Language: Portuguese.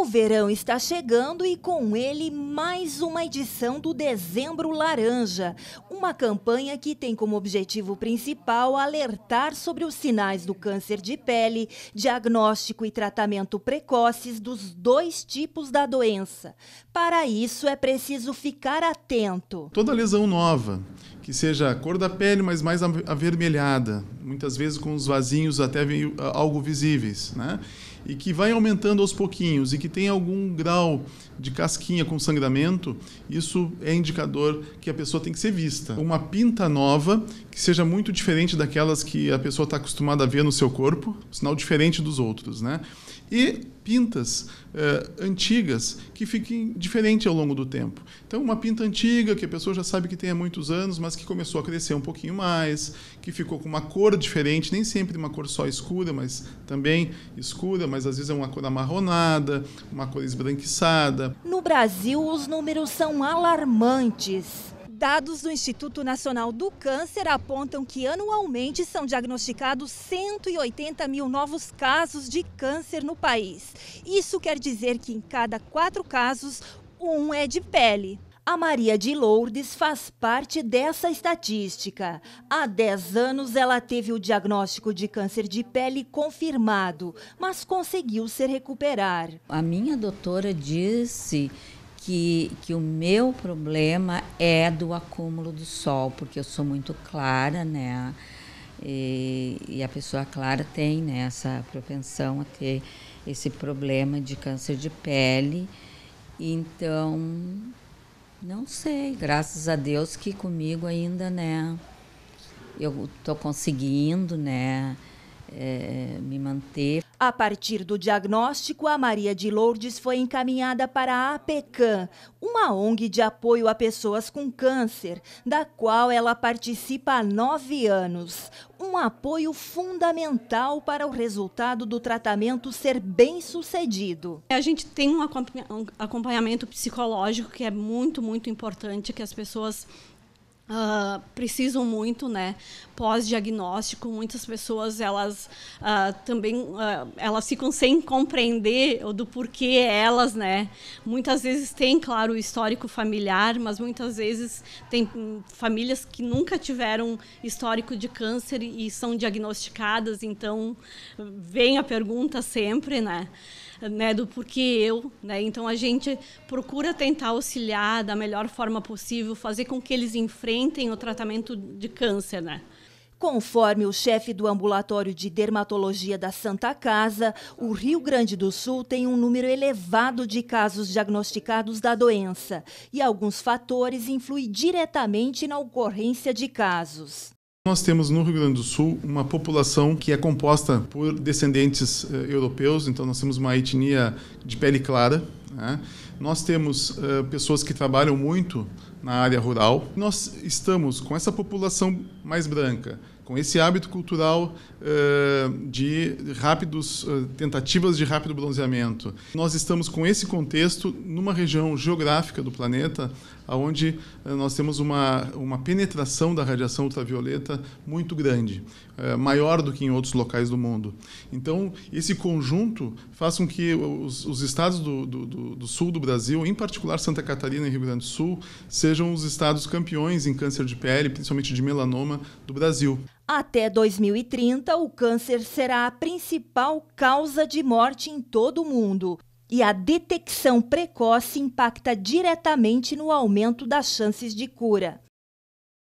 O verão está chegando e com ele mais uma edição do Dezembro Laranja, uma campanha que tem como objetivo principal alertar sobre os sinais do câncer de pele, diagnóstico e tratamento precoces dos dois tipos da doença. Para isso é preciso ficar atento. Toda lesão nova, que seja a cor da pele, mas mais avermelhada, muitas vezes com os vasinhos até algo visíveis, né? e que vai aumentando aos pouquinhos e que tem algum grau de casquinha com sangramento, isso é indicador que a pessoa tem que ser vista. Uma pinta nova que seja muito diferente daquelas que a pessoa está acostumada a ver no seu corpo, sinal diferente dos outros, né? E pintas uh, antigas que fiquem diferentes ao longo do tempo. Então, uma pinta antiga que a pessoa já sabe que tem há muitos anos, mas que começou a crescer um pouquinho mais, que ficou com uma cor diferente, nem sempre uma cor só escura, mas também escura, mas às vezes é uma cor amarronada, uma cor esbranquiçada. No Brasil, os números são alarmantes. Dados do Instituto Nacional do Câncer apontam que anualmente são diagnosticados 180 mil novos casos de câncer no país. Isso quer dizer que em cada quatro casos, um é de pele. A Maria de Lourdes faz parte dessa estatística. Há 10 anos ela teve o diagnóstico de câncer de pele confirmado, mas conseguiu se recuperar. A minha doutora disse que, que o meu problema é do acúmulo do sol, porque eu sou muito clara, né? E, e, a pessoa clara tem né, essa propensão a ter esse problema de câncer de pele. Então, não sei, graças a Deus que comigo ainda, né? Eu tô conseguindo, né? é, me manter. A partir do diagnóstico, a Maria de Lourdes foi encaminhada para a APECAM, uma ONG de apoio a pessoas com câncer, da qual ela participa há nove anos. Um apoio fundamental para o resultado do tratamento ser bem sucedido. A gente tem um acompanhamento psicológico que é muito, muito importante, que as pessoas Uh, precisam muito, né? Pós-diagnóstico, muitas pessoas elas uh, também uh, elas ficam sem compreender do porquê elas, né? Muitas vezes tem, claro, o histórico familiar, mas muitas vezes tem hum, famílias que nunca tiveram histórico de câncer e são diagnosticadas, então vem a pergunta sempre, né? Né, do porquê eu, né? Então a gente procura tentar auxiliar da melhor forma possível, fazer com que eles enfrentem tem o tratamento de câncer, né? Conforme o chefe do ambulatório de dermatologia da Santa Casa, o Rio Grande do Sul tem um número elevado de casos diagnosticados da doença e alguns fatores influem diretamente na ocorrência de casos. Nós temos no Rio Grande do Sul uma população que é composta por descendentes eh, europeus, então nós temos uma etnia de pele clara, né? Nós temos uh, pessoas que trabalham muito na área rural. Nós estamos com essa população mais branca, com esse hábito cultural eh, de rápidos eh, tentativas de rápido bronzeamento. Nós estamos com esse contexto numa região geográfica do planeta onde eh, nós temos uma, uma penetração da radiação ultravioleta muito grande, maior do que em outros locais do mundo. Então, esse conjunto faz com que os, os estados do, do, do, sul do Brasil, em particular Santa Catarina e Rio Grande do Sul, sejam os estados campeões em câncer de pele, principalmente de melanoma, do Brasil. Até 2030, o câncer será a principal causa de morte em todo o mundo. E a detecção precoce impacta diretamente no aumento das chances de cura.